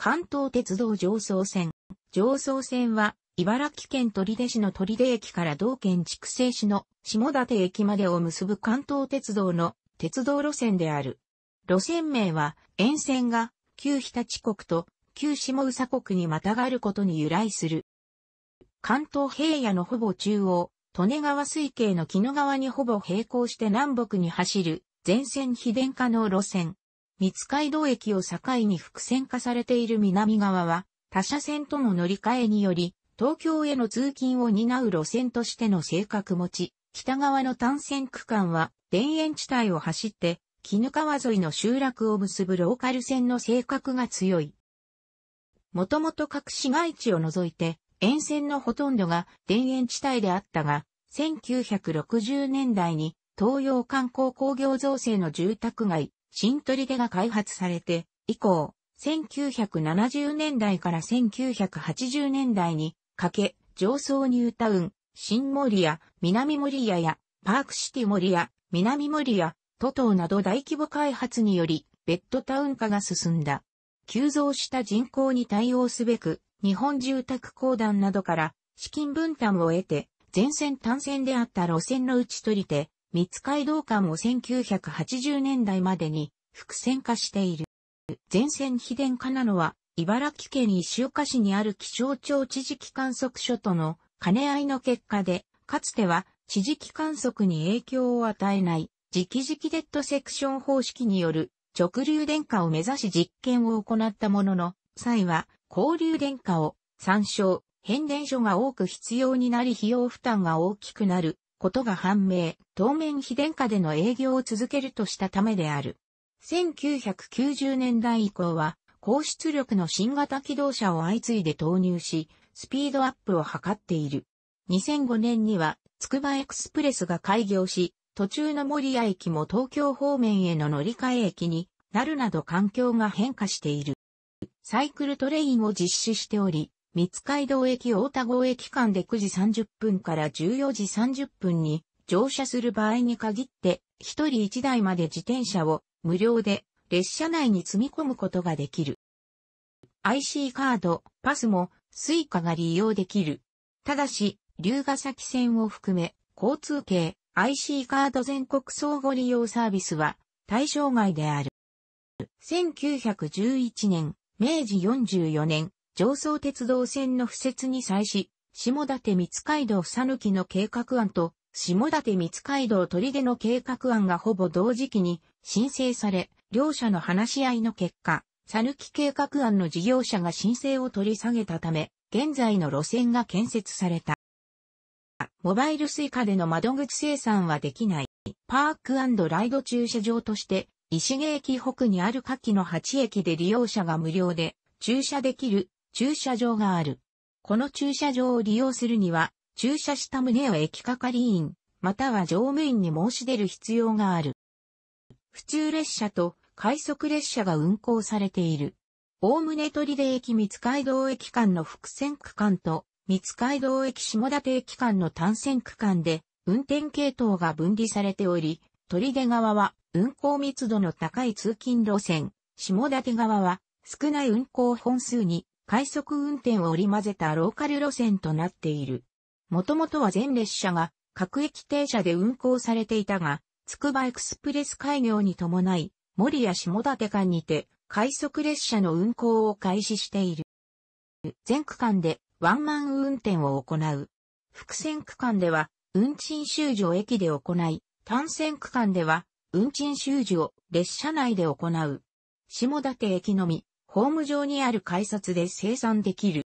関東鉄道上層線。上層線は、茨城県取手市の取手駅から同県筑西市の下館駅までを結ぶ関東鉄道の鉄道路線である。路線名は、沿線が旧日立国と旧下宇佐国にまたがることに由来する。関東平野のほぼ中央、利根川水系の木野川にほぼ並行して南北に走る、全線非電化の路線。三街道駅を境に伏線化されている南側は、他社線との乗り換えにより、東京への通勤を担う路線としての性格持ち、北側の単線区間は、田園地帯を走って、絹川沿いの集落を結ぶローカル線の性格が強い。もともと各市街地を除いて、沿線のほとんどが田園地帯であったが、1960年代に東洋観光工業造成の住宅街、新取手が開発されて、以降、1970年代から1980年代にかけ、上層ニュータウン、新森屋、南森屋や、パークシティ森屋、南森屋、都等など大規模開発により、ベッドタウン化が進んだ。急増した人口に対応すべく、日本住宅公団などから資金分担を得て、全線単線であった路線の打ち取り手、三街道館を1980年代までに伏線化している。全線秘伝かなのは、茨城県石岡市にある気象庁地磁気観測所との兼ね合いの結果で、かつては地磁気観測に影響を与えない、磁気磁気デッドセクション方式による直流電化を目指し実験を行ったものの、際は、交流電化を参照、変電所が多く必要になり費用負担が大きくなることが判明、当面非電化での営業を続けるとしたためである。1990年代以降は、高出力の新型機動車を相次いで投入し、スピードアップを図っている。2005年には、つくばエクスプレスが開業し、途中の守谷駅も東京方面への乗り換え駅になるなど環境が変化している。サイクルトレインを実施しており、三街道駅大田郷駅間で9時30分から14時30分に乗車する場合に限って、1人1台まで自転車を無料で列車内に積み込むことができる。IC カード、パスも Suica が利用できる。ただし、龍ヶ崎線を含め、交通系 IC カード全国相互利用サービスは対象外である。1911年、明治44年、上層鉄道線の敷設に際し、下館三街道讃岐の計画案と、下館三街道砦の計画案がほぼ同時期に申請され、両者の話し合いの結果、讃岐計画案の事業者が申請を取り下げたため、現在の路線が建設された。モバイルスイカでの窓口生産はできない。パークライド駐車場として、石毛駅北にある下記の8駅で利用者が無料で駐車できる駐車場がある。この駐車場を利用するには、駐車した旨を駅係員、または乗務員に申し出る必要がある。普通列車と快速列車が運行されている。おおむね取出駅三街道駅間の伏線区間と、三街道駅下館駅間の単線区間で、運転系統が分離されており、取出側は運行密度の高い通勤路線、下館側は少ない運行本数に快速運転を織り交ぜたローカル路線となっている。もともとは全列車が各駅停車で運行されていたが、つくばエクスプレス開業に伴い、森や下館間にて快速列車の運行を開始している。全区間でワンマン運転を行う。伏線区間では運賃収受を駅で行い、単線区間では運賃収受を列車内で行う。下館駅のみ、ホーム上にある改札で生産できる。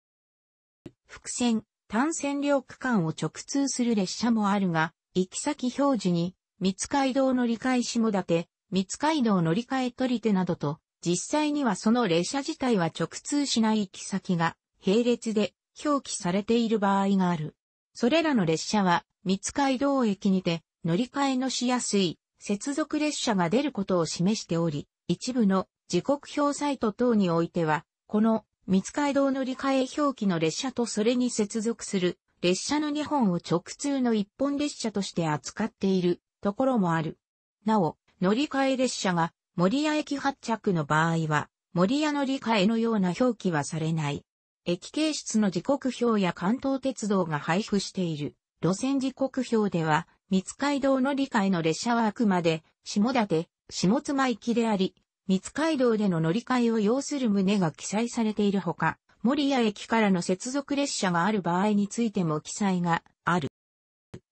複線、単線両区間を直通する列車もあるが、行き先表示に、三街道乗り換え下館、三街道乗り換え取り手などと、実際にはその列車自体は直通しない行き先が、並列で表記されている場合がある。それらの列車は、三街道駅にて乗り換えのしやすい接続列車が出ることを示しており、一部の時刻表サイト等においては、この三街道乗り換え表記の列車とそれに接続する列車の2本を直通の一本列車として扱っているところもある。なお、乗り換え列車が森谷駅発着の場合は、森谷乗り換えのような表記はされない。駅形質の時刻表や関東鉄道が配布している路線時刻表では、三街道乗り換えの列車はあくまで、下館、下妻行きであり、三街道での乗り換えを要する旨が記載されているほか、守谷駅からの接続列車がある場合についても記載がある。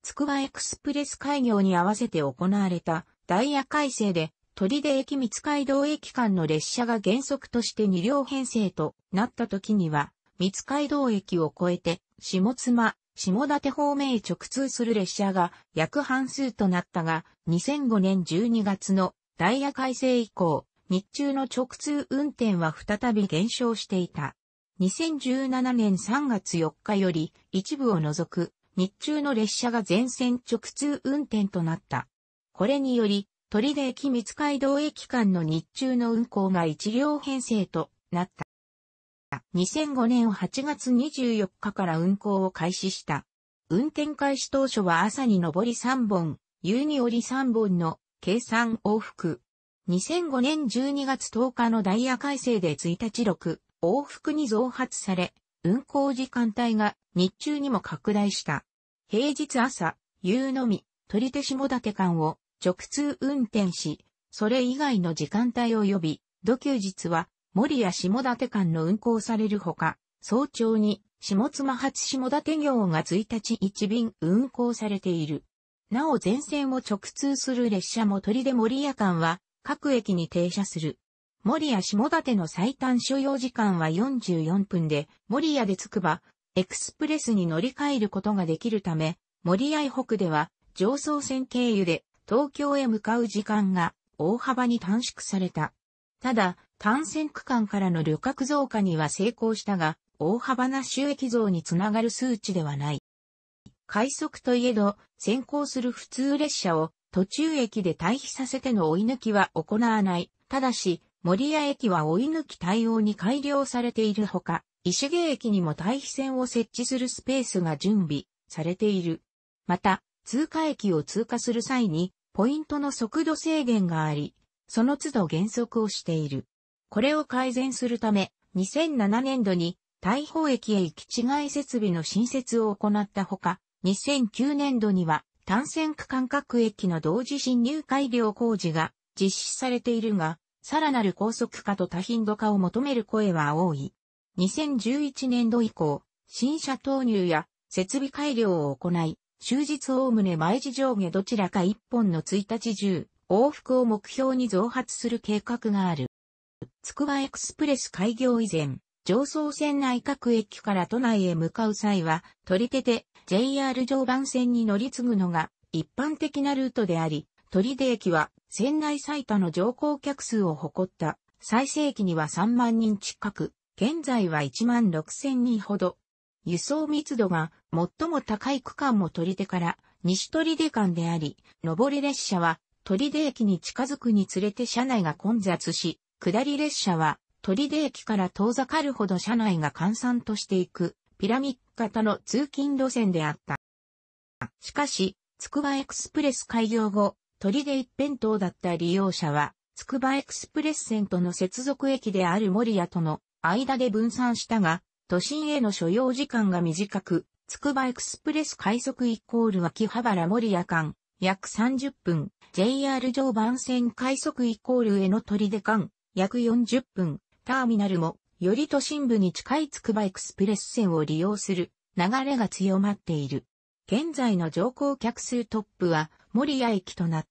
つくばエクスプレス開業に合わせて行われたダイヤ改正で、鳥出駅三街道駅間の列車が原則として2両編成となった時には、三街道駅を越えて、下妻、下館方面へ直通する列車が約半数となったが、2005年12月のダイヤ改正以降、日中の直通運転は再び減少していた。2017年3月4日より一部を除く日中の列車が全線直通運転となった。これにより、鳥出駅三街道駅間の日中の運行が一両編成となった。2005年8月24日から運行を開始した。運転開始当初は朝に上り3本、夕に降り3本の計算往復2005年12月10日のダイヤ改正で1日6往復に増発され、運行時間帯が日中にも拡大した。平日朝、夕のみ、取手下館間を直通運転し、それ以外の時間帯及び、土休日は森や下館間の運行されるほか、早朝に下妻発下立行が1日1便運行されている。なお全線を直通する列車も取手森屋間は各駅に停車する。守谷下館の最短所要時間は44分で、守谷でつくば、エクスプレスに乗り換えることができるため、守谷北では、上層線経由で東京へ向かう時間が大幅に短縮された。ただ、単線区間からの旅客増加には成功したが、大幅な収益増につながる数値ではない。快速といえど、先行する普通列車を途中駅で退避させての追い抜きは行わない。ただし、森谷駅は追い抜き対応に改良されているほか、石毛駅にも退避線を設置するスペースが準備されている。また、通過駅を通過する際に、ポイントの速度制限があり、その都度減速をしている。これを改善するため、2007年度に大砲駅へ行き違い設備の新設を行ったほか、2009年度には単線区間各駅の同時進入改良工事が実施されているが、さらなる高速化と多頻度化を求める声は多い。2011年度以降、新車投入や設備改良を行い、終日おおむね毎時上下どちらか1本の1日中、往復を目標に増発する計画がある。つくばエクスプレス開業以前、上層線内各駅から都内へ向かう際は、取り手で JR 常磐線に乗り継ぐのが一般的なルートであり、取出駅は仙台最多の乗降客数を誇った最盛期には3万人近く、現在は1万6千人ほど。輸送密度が最も高い区間も取手から西取手間であり、上り列車は取手駅に近づくにつれて車内が混雑し、下り列車は取手駅から遠ざかるほど車内が閑散としていくピラミッド型の通勤路線であった。しかし、つくばエクスプレス開業後、鳥で一辺倒だった利用者は、つくばエクスプレス線との接続駅である守谷との間で分散したが、都心への所要時間が短く、つくばエクスプレス快速イコール秋葉原守谷間、約30分、JR 常磐線快速イコールへの鳥で間、約40分、ターミナルもより都心部に近いつくばエクスプレス線を利用する流れが強まっている。現在の乗降客数トップは守谷駅となっ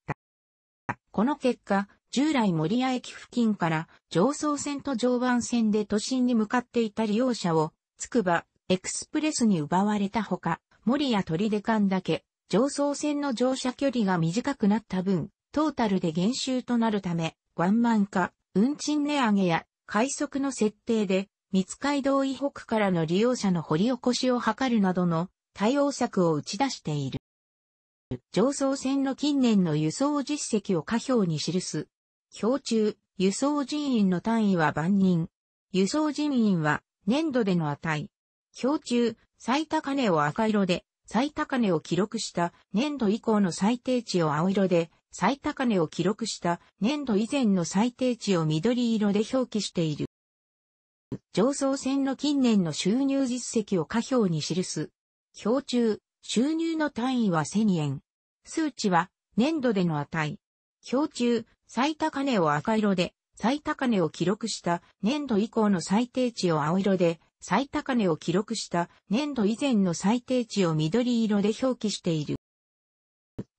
た。この結果、従来守谷駅付近から上層線と常磐線で都心に向かっていた利用者を、つくば、エクスプレスに奪われたほか、守谷取出間だけ、上層線の乗車距離が短くなった分、トータルで減収となるため、ワンマン化、運賃値上げや快速の設定で、密海道以北からの利用者の掘り起こしを図るなどの対応策を打ち出している。上層線の近年の輸送実績を下表に記す。表中、輸送人員の単位は万人。輸送人員は年度での値。表中、最高値を赤色で、最高値を記録した年度以降の最低値を青色で、最高値を記録した年度以前の最低値を緑色で表記している。上層線の近年の収入実績を下表に記す。表中、収入の単位は1000円。数値は年度での値。表中、最高値を赤色で、最高値を記録した年度以降の最低値を青色で、最高値を記録した年度以前の最低値を緑色で表記している。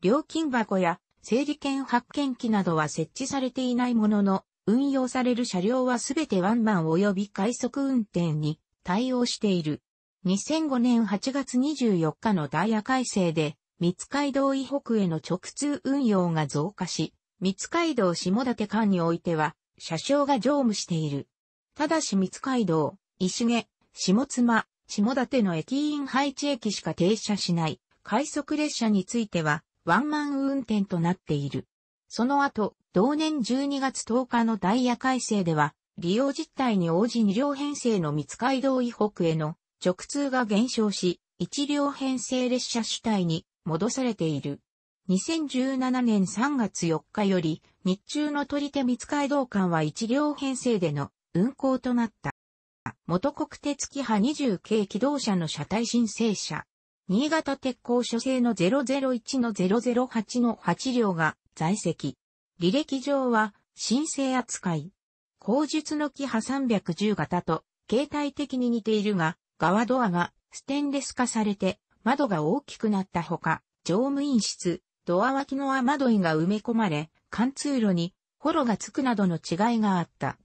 料金箱や整理券発券機などは設置されていないものの、運用される車両はすべてワンマン及び快速運転に対応している。2005年8月24日のダイヤ改正で、三街道以北への直通運用が増加し、三街道下館間においては、車掌が乗務している。ただし三街道、石毛、下妻、下館の駅員配置駅しか停車しない、快速列車については、ワンマン運転となっている。その後、同年12月10日のダイヤ改正では、利用実態に応じ2両編成の三街道以北への直通が減少し、1両編成列車主体に戻されている。2017年3月4日より、日中の取手三街道間は1両編成での運行となった。元国鉄機派20系機動車の車体申請者、新潟鉄鋼所製の001の008の8両が在籍。履歴上は、申請扱い。工述の木ハ310型と、形態的に似ているが、側ドアがステンレス化されて、窓が大きくなったほか、乗務員室、ドア脇の雨どいが埋め込まれ、貫通路に、ホロがつくなどの違いがあった。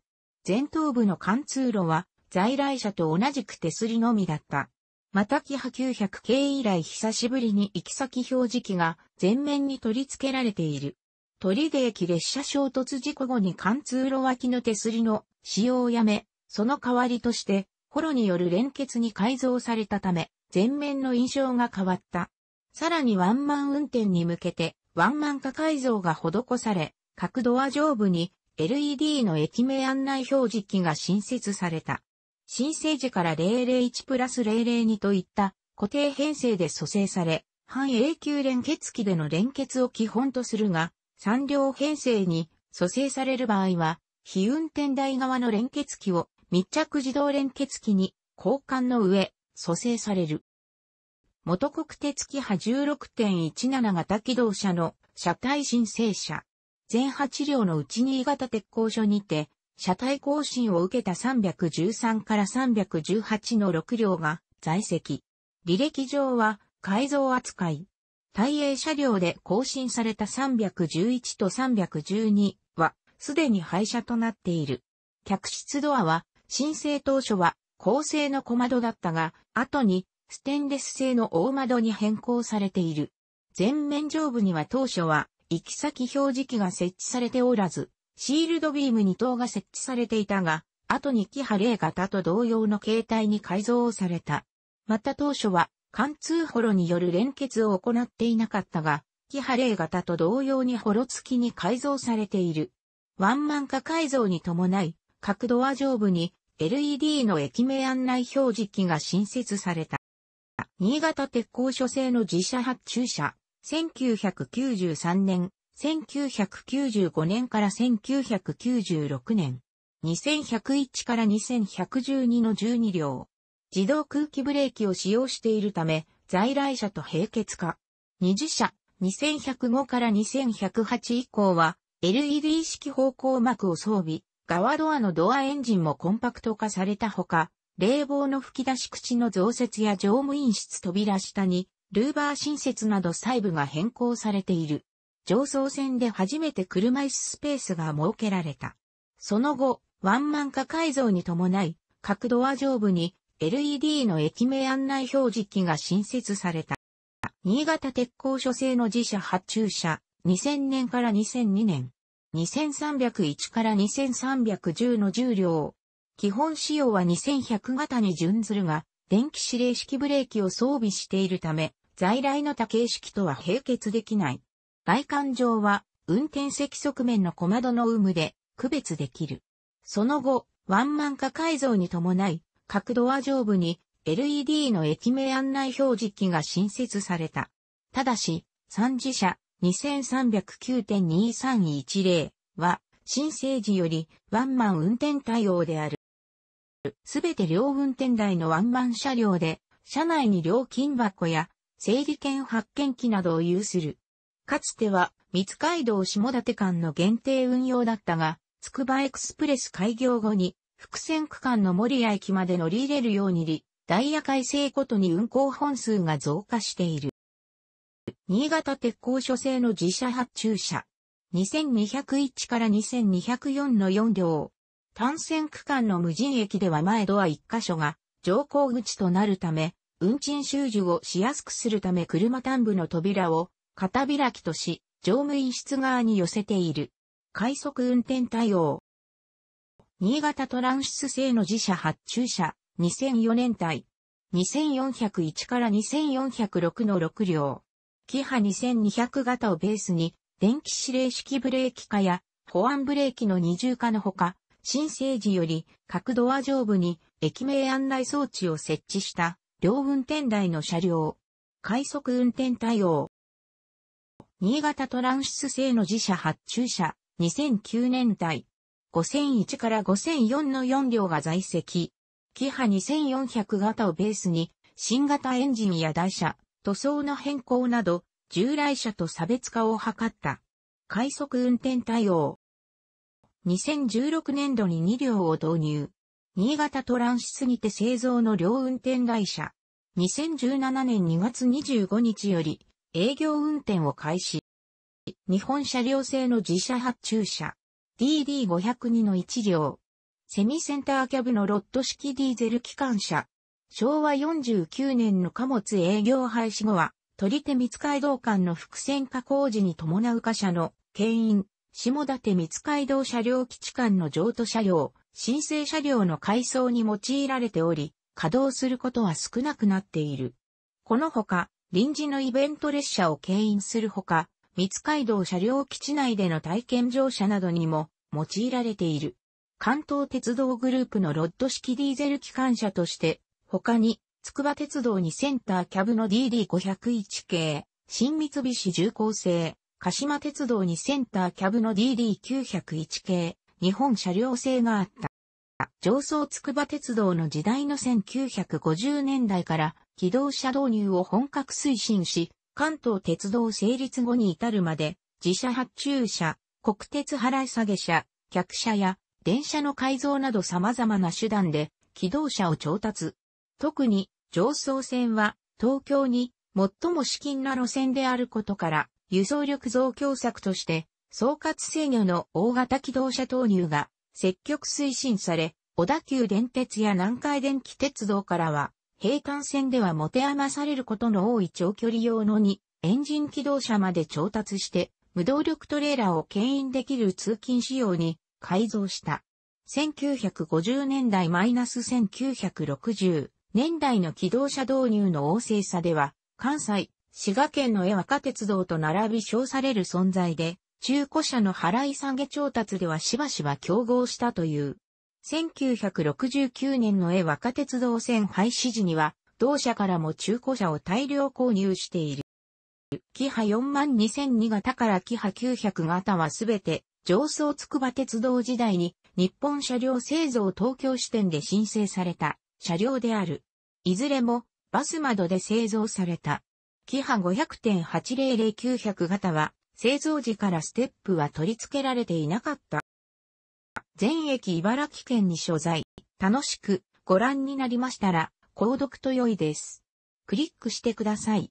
前頭部の貫通路は、在来車と同じく手すりのみだった。またキハ900系以来久しぶりに行き先表示器が前面に取り付けられている。鳥出駅列車衝突事故後に貫通路脇の手すりの使用をやめ、その代わりとして、ホロによる連結に改造されたため、全面の印象が変わった。さらにワンマン運転に向けて、ワンマン化改造が施され、各ドア上部に LED の駅名案内表示器が新設された。新生児から001プラス002といった固定編成で蘇生され、半永久連結機での連結を基本とするが、3両編成に蘇生される場合は、非運転台側の連結機を密着自動連結機に交換の上、蘇生される。元国鉄機波16.17型機動車の車体申請車。全8両のうち新潟鉄工所にて車体更新を受けた313から318の6両が在籍。履歴上は改造扱い。大英車両で更新された311と312はすでに廃車となっている。客室ドアは申請当初は高性の小窓だったが、後にステンレス製の大窓に変更されている。前面上部には当初は行き先表示器が設置されておらず、シールドビーム2等が設置されていたが、後にキハレー型と同様の形態に改造された。また当初は、貫通ホロによる連結を行っていなかったが、キハレー型と同様にホロ付きに改造されている。ワンマン化改造に伴い、角度は上部に LED の駅名案内表示機が新設された。新潟鉄工所製の自社発注車、1993年1995年から1996年、2101から2112の12両。自動空気ブレーキを使用しているため、在来車と並結化。二次車、2105から2108以降は、LED 式方向膜を装備、側ドアのドアエンジンもコンパクト化されたほか、冷房の吹き出し口の増設や乗務員室扉下に、ルーバー新設など細部が変更されている。上層線で初めて車椅子スペースが設けられた。その後、ワンマン化改造に伴い、各ドア上部に LED の駅名案内表示機が新設された。新潟鉄工所製の自社発注車、2000年から2002年、2301から2310の重量。基本仕様は2100型に準ずるが、電気指令式ブレーキを装備しているため、在来の多形式とは並結できない。外観上は、運転席側面の小窓の有無で区別できる。その後、ワンマン化改造に伴い、各ドア上部に LED の駅名案内表示機が新設された。ただし、3次車2309.2310は、新生時よりワンマン運転対応である。すべて両運転台のワンマン車両で、車内に料金箱や整理券発券機などを有する。かつては、三街道下館間の限定運用だったが、つくばエクスプレス開業後に、伏線区間の守谷駅まで乗り入れるようにり、ダイヤ改正ごとに運行本数が増加している。新潟鉄工所製の自社発注車。2201から2204の4両。単線区間の無人駅では前ドア1箇所が乗降口となるため、運賃収受をしやすくするため車端部の扉を片開きとし、乗務員室側に寄せている。快速運転対応。新潟トランス製の自社発注車、2004年対。2401から2406の6両。キハ2200型をベースに、電気指令式ブレーキ化や、保安ブレーキの二重化のほか、新生時より、各ドア上部に、駅名案内装置を設置した、両運転台の車両。快速運転対応。新潟トランシス製の自社発注車、2009年代、5001から5004の4両が在籍。キハ2400型をベースに、新型エンジンや台車、塗装の変更など、従来車と差別化を図った。快速運転対応。2016年度に2両を導入。新潟トランシスにて製造の両運転台車。2017年2月25日より、営業運転を開始。日本車両製の自社発注車 DD502 の1両。セミセンターキャブのロット式ディーゼル機関車。昭和49年の貨物営業廃止後は、取手三街道間の伏線化工事に伴う貨車の、牽引、下館三街道車両基地間の譲渡車両、申請車両の改装に用いられており、稼働することは少なくなっている。このほか、臨時のイベント列車を牽引するほか、三街道車両基地内での体験乗車などにも用いられている。関東鉄道グループのロッド式ディーゼル機関車として、他に、筑波鉄道にセンターキャブの DD501 系、新三菱重工製、鹿島鉄道にセンターキャブの DD901 系、日本車両製があった。上層筑波鉄道の時代の1950年代から機動車導入を本格推進し、関東鉄道成立後に至るまで、自社発注車、国鉄払い下げ車、客車や電車の改造など様々な手段で機動車を調達。特に上層線は東京に最も資金な路線であることから輸送力増強策として総括制御の大型機動車投入が積極推進され、小田急電鉄や南海電気鉄道からは平坦線では持て余されることの多い長距離用の2、エンジン起動車まで調達して、無動力トレーラーを牽引できる通勤仕様に改造した。1950年代 -1960 年代の機動車導入の旺盛さでは、関西、滋賀県の江若鉄道と並び称される存在で、中古車の払い下げ調達ではしばしば競合したという。1969年の絵若鉄道線廃止時には、同社からも中古車を大量購入している。キハ42002型からキハ900型はすべて上層筑波鉄道時代に日本車両製造東京支店で申請された車両である。いずれもバス窓で製造された。キハ500.800900型は製造時からステップは取り付けられていなかった。全駅茨城県に所在。楽しくご覧になりましたら、購読と良いです。クリックしてください。